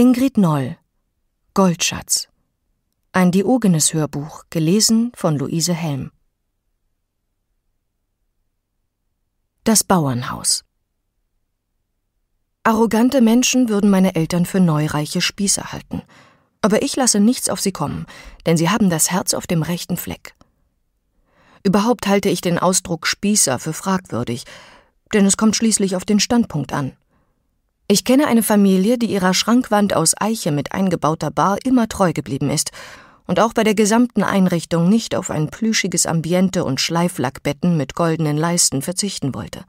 Ingrid Noll Goldschatz Ein Diogenes Hörbuch gelesen von Luise Helm Das Bauernhaus Arrogante Menschen würden meine Eltern für neureiche Spießer halten, aber ich lasse nichts auf sie kommen, denn sie haben das Herz auf dem rechten Fleck. Überhaupt halte ich den Ausdruck Spießer für fragwürdig, denn es kommt schließlich auf den Standpunkt an. Ich kenne eine Familie, die ihrer Schrankwand aus Eiche mit eingebauter Bar immer treu geblieben ist und auch bei der gesamten Einrichtung nicht auf ein plüschiges Ambiente und Schleiflackbetten mit goldenen Leisten verzichten wollte.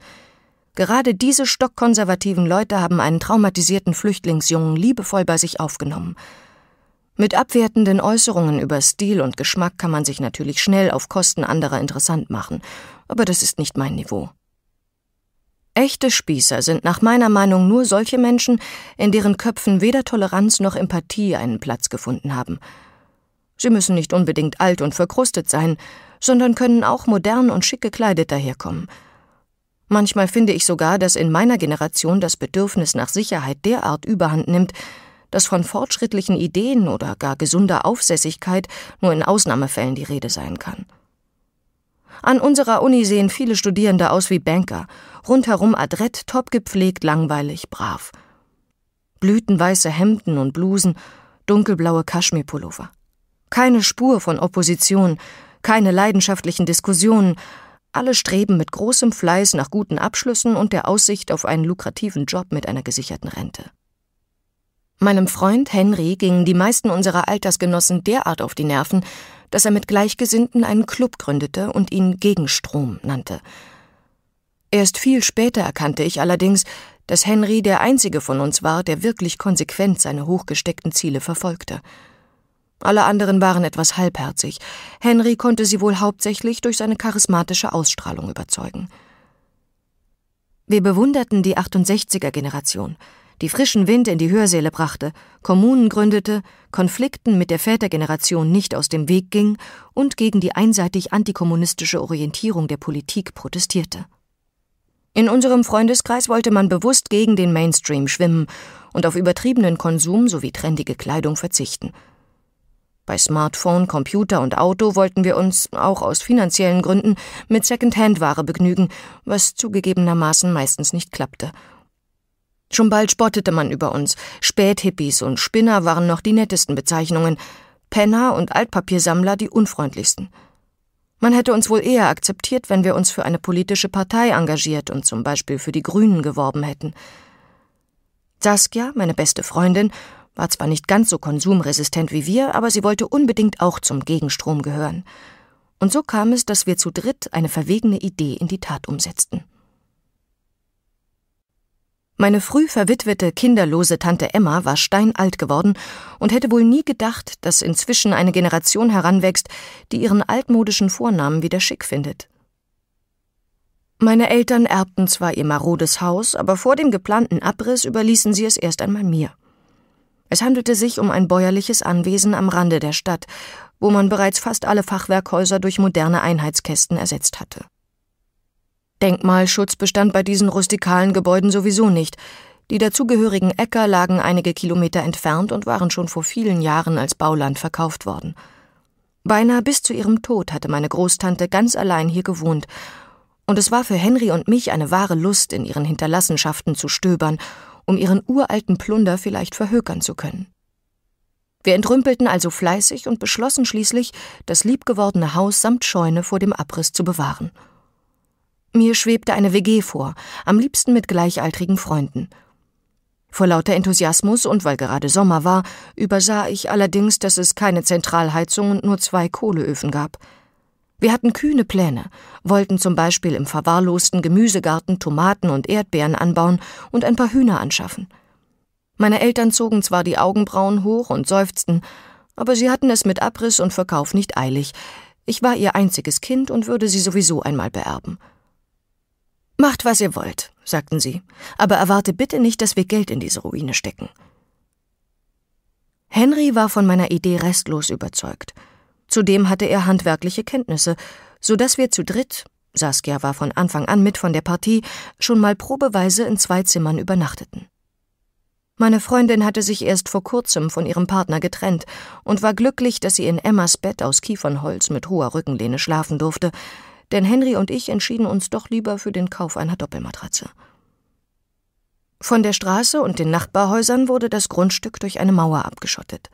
Gerade diese stockkonservativen Leute haben einen traumatisierten Flüchtlingsjungen liebevoll bei sich aufgenommen. Mit abwertenden Äußerungen über Stil und Geschmack kann man sich natürlich schnell auf Kosten anderer interessant machen, aber das ist nicht mein Niveau. Echte Spießer sind nach meiner Meinung nur solche Menschen, in deren Köpfen weder Toleranz noch Empathie einen Platz gefunden haben. Sie müssen nicht unbedingt alt und verkrustet sein, sondern können auch modern und schick gekleidet daherkommen. Manchmal finde ich sogar, dass in meiner Generation das Bedürfnis nach Sicherheit derart überhand nimmt, dass von fortschrittlichen Ideen oder gar gesunder Aufsässigkeit nur in Ausnahmefällen die Rede sein kann. An unserer Uni sehen viele Studierende aus wie Banker rundherum adrett, top gepflegt, langweilig, brav. Blütenweiße Hemden und Blusen, dunkelblaue Kaschmirpullover. Keine Spur von Opposition, keine leidenschaftlichen Diskussionen, alle streben mit großem Fleiß nach guten Abschlüssen und der Aussicht auf einen lukrativen Job mit einer gesicherten Rente. Meinem Freund Henry gingen die meisten unserer Altersgenossen derart auf die Nerven, dass er mit Gleichgesinnten einen Club gründete und ihn Gegenstrom nannte – Erst viel später erkannte ich allerdings, dass Henry der einzige von uns war, der wirklich konsequent seine hochgesteckten Ziele verfolgte. Alle anderen waren etwas halbherzig. Henry konnte sie wohl hauptsächlich durch seine charismatische Ausstrahlung überzeugen. Wir bewunderten die 68er-Generation, die frischen Wind in die Hörsäle brachte, Kommunen gründete, Konflikten mit der Vätergeneration nicht aus dem Weg ging und gegen die einseitig antikommunistische Orientierung der Politik protestierte. In unserem Freundeskreis wollte man bewusst gegen den Mainstream schwimmen und auf übertriebenen Konsum sowie trendige Kleidung verzichten. Bei Smartphone, Computer und Auto wollten wir uns, auch aus finanziellen Gründen, mit Secondhand-Ware begnügen, was zugegebenermaßen meistens nicht klappte. Schon bald spottete man über uns. Späthippies und Spinner waren noch die nettesten Bezeichnungen, Penner und Altpapiersammler die unfreundlichsten. Man hätte uns wohl eher akzeptiert, wenn wir uns für eine politische Partei engagiert und zum Beispiel für die Grünen geworben hätten. Saskia, meine beste Freundin, war zwar nicht ganz so konsumresistent wie wir, aber sie wollte unbedingt auch zum Gegenstrom gehören. Und so kam es, dass wir zu dritt eine verwegene Idee in die Tat umsetzten. Meine früh verwitwete, kinderlose Tante Emma war steinalt geworden und hätte wohl nie gedacht, dass inzwischen eine Generation heranwächst, die ihren altmodischen Vornamen wieder schick findet. Meine Eltern erbten zwar ihr marodes Haus, aber vor dem geplanten Abriss überließen sie es erst einmal mir. Es handelte sich um ein bäuerliches Anwesen am Rande der Stadt, wo man bereits fast alle Fachwerkhäuser durch moderne Einheitskästen ersetzt hatte. Denkmalschutz bestand bei diesen rustikalen Gebäuden sowieso nicht. Die dazugehörigen Äcker lagen einige Kilometer entfernt und waren schon vor vielen Jahren als Bauland verkauft worden. Beinahe bis zu ihrem Tod hatte meine Großtante ganz allein hier gewohnt, und es war für Henry und mich eine wahre Lust, in ihren Hinterlassenschaften zu stöbern, um ihren uralten Plunder vielleicht verhökern zu können. Wir entrümpelten also fleißig und beschlossen schließlich, das liebgewordene Haus samt Scheune vor dem Abriss zu bewahren. Mir schwebte eine WG vor, am liebsten mit gleichaltrigen Freunden. Vor lauter Enthusiasmus und weil gerade Sommer war, übersah ich allerdings, dass es keine Zentralheizung und nur zwei Kohleöfen gab. Wir hatten kühne Pläne, wollten zum Beispiel im verwahrlosten Gemüsegarten Tomaten und Erdbeeren anbauen und ein paar Hühner anschaffen. Meine Eltern zogen zwar die Augenbrauen hoch und seufzten, aber sie hatten es mit Abriss und Verkauf nicht eilig. Ich war ihr einziges Kind und würde sie sowieso einmal beerben. Macht, was ihr wollt, sagten sie, aber erwarte bitte nicht, dass wir Geld in diese Ruine stecken. Henry war von meiner Idee restlos überzeugt. Zudem hatte er handwerkliche Kenntnisse, so dass wir zu dritt, Saskia war von Anfang an mit von der Partie, schon mal probeweise in zwei Zimmern übernachteten. Meine Freundin hatte sich erst vor kurzem von ihrem Partner getrennt und war glücklich, dass sie in Emmas Bett aus Kiefernholz mit hoher Rückenlehne schlafen durfte, denn Henry und ich entschieden uns doch lieber für den Kauf einer Doppelmatratze. Von der Straße und den Nachbarhäusern wurde das Grundstück durch eine Mauer abgeschottet.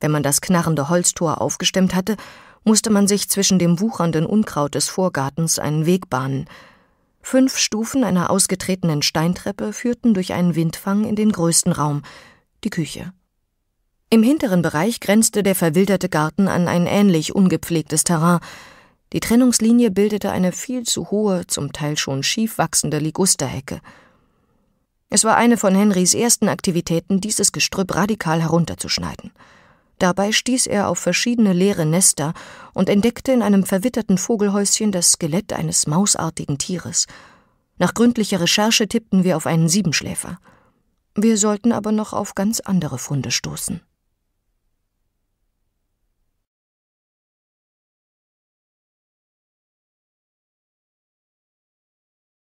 Wenn man das knarrende Holztor aufgestemmt hatte, musste man sich zwischen dem wuchernden Unkraut des Vorgartens einen Weg bahnen. Fünf Stufen einer ausgetretenen Steintreppe führten durch einen Windfang in den größten Raum, die Küche. Im hinteren Bereich grenzte der verwilderte Garten an ein ähnlich ungepflegtes Terrain, die Trennungslinie bildete eine viel zu hohe, zum Teil schon schief wachsende Ligusterhecke. Es war eine von Henrys ersten Aktivitäten, dieses Gestrüpp radikal herunterzuschneiden. Dabei stieß er auf verschiedene leere Nester und entdeckte in einem verwitterten Vogelhäuschen das Skelett eines mausartigen Tieres. Nach gründlicher Recherche tippten wir auf einen Siebenschläfer. Wir sollten aber noch auf ganz andere Funde stoßen.